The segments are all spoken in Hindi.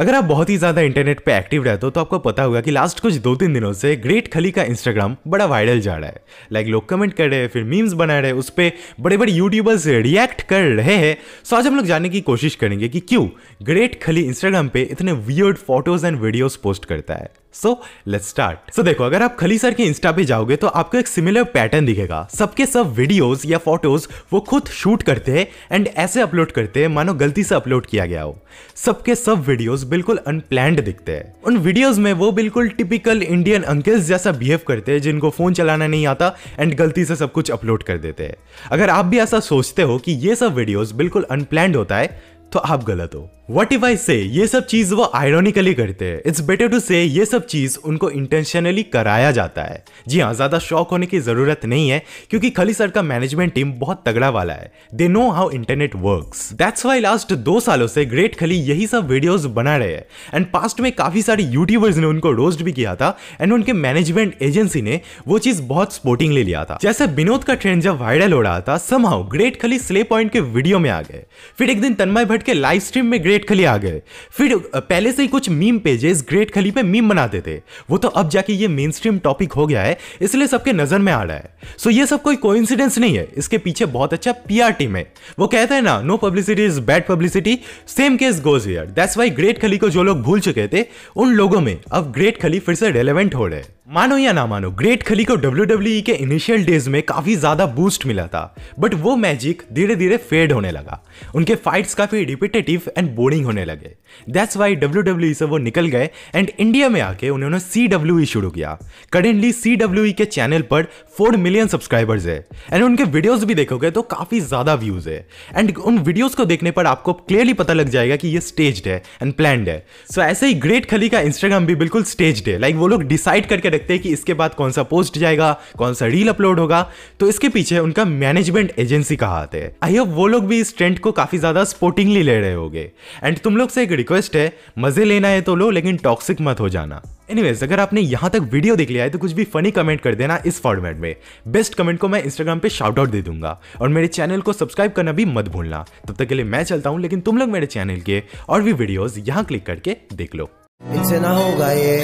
अगर आप बहुत ही ज्यादा इंटरनेट पे एक्टिव रहते हो तो आपको पता होगा कि लास्ट कुछ दो तीन दिनों से ग्रेट खली का इंस्टाग्राम बड़ा वायरल जा रहा है लाइक लोग कमेंट कर रहे हैं फिर मीम्स बना रहे हैं उस पर बड़े बड़े यूट्यूबर्स रिएक्ट कर रहे हैं सो आज हम लोग जानने की कोशिश करेंगे कि क्यों ग्रेट खली इंस्टाग्राम पे इतने weird photos and videos post करता है सो लेट्स स्टार्ट सो देखो अगर आप खली सर के इंस्टा पे जाओगे तो आपको एक सिमिलर पैटर्न दिखेगा सबके सब वीडियोस या फोटोज वो खुद शूट करते हैं एंड ऐसे अपलोड करते हैं मानो गलती से अपलोड किया गया हो सबके सब वीडियोस बिल्कुल अनप्लैंड दिखते हैं उन वीडियोस में वो बिल्कुल टिपिकल इंडियन अंकल्स जैसा बिहेव करते हैं जिनको फोन चलाना नहीं आता एंड गलती से सब कुछ अपलोड कर देते हैं अगर आप भी ऐसा सोचते हो कि ये सब वीडियोज बिल्कुल अनप्लैंड होता है तो आप गलत हो वट इफ आई से ये सब चीज वो आयरोनिकली करते हैं इट्स बेटर टू से ये सब चीज उनको इंटेंशनली कराया जाता है जी हाँ ज्यादा शौक होने की जरूरत नहीं है क्योंकि खली सर का मैनेजमेंट टीम बहुत तगड़ा वाला है they know how internet work that's why last दो सालों से ग्रेट खली यही सब वीडियोज बना रहे हैं एंड पास्ट में काफी सारे यूट्यूबर्स ने उनको रोस्ट भी किया था एंड उनके मैनेजमेंट एजेंसी ने वो चीज बहुत स्पोर्टिंग ले लिया था जैसे विनोद का ट्रेंड जब वायरल हो रहा था some great Khali slay point के वीडियो में आ गए फिर एक दिन तन्मय भट्ट के लाइव स्ट्रीम में ग्रेट खली आ गए फिर पहले से ही कुछ मीम पेजेस ग्रेट खली पे मीम बनाते थे वो तो अब जाके ये मेन स्ट्रीम टॉपिक हो गया है इसलिए सबके नज़र में आ रहा है सो ये सब कोई कोइंसिडेंस नहीं है इसके पीछे बहुत अच्छा पी आर टीम है वो कहता है ना no publicity is bad publicity same case goes here that's why great Khali को जो लोग भूल चुके थे उन लोगों में अब ग्रेट खली फिर से रेलिवेंट हो रहे हैं मानो या ना मानो ग्रेट खली को डब्ल्यू के इनिशियल डेज में काफ़ी ज़्यादा बूस्ट मिला था बट वो मैजिक धीरे धीरे फेड होने लगा उनके फाइट्स काफ़ी रिपीटेटिव एंड बोरिंग होने लगे दैट्स वाई डब्ल्यू से वो निकल गए एंड इंडिया में आके उन्होंने सी डब्ल्यू e शुरू किया करेंटली सी डब्ल्यू के चैनल पर फोर मिलियन सब्सक्राइबर्स है एंड उनके वीडियोज़ भी देखोगे तो काफ़ी ज़्यादा व्यूज़ है एंड उन वीडियोज़ को देखने पर आपको क्लियरली पता लग जाएगा कि ये स्टेज्ड है एंड प्लैंड है सो so, ऐसे ही ग्रेट खली का इंस्टाग्राम भी बिल्कुल स्टेज्ड है लाइक like, वो लोग डिसाइड करके देखते हैं कि इसके बाद कौन सा पोस्ट जाएगा कौन सा रील अपलोड होगा तो इसके पीछे उनका मैनेजमेंट एजेंसी का हाथ है आई होप वो लोग भी इस ट्रेंड को काफी ज्यादा स्पोर्टिंगली ले रहे होगे एंड तुम लोग से एक रिक्वेस्ट है मजे लेना है तो लो लेकिन टॉक्सिक मत हो जाना एनीवेज अगर आपने यहां तक वीडियो देख लिया है तो कुछ भी फनी कमेंट कर देना इस फॉर्मेट में बेस्ट कमेंट को मैं इंस्टाग्राम पे शाउट आउट दे दूंगा और मेरे चैनल को सब्सक्राइब करना भी मत भूलना तब तक के लिए मैं चलता हूं लेकिन तुम लोग मेरे चैनल के और भी वीडियोस यहां क्लिक करके देख लो इनसे ना होगा ये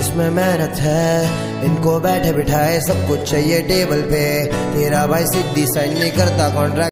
इसमें मेहनत है इनको बैठे बिठाए सब कुछ चाहिए टेबल पे तेरा भाई सिद्धि साइन नहीं करता कॉन्ट्रैक्ट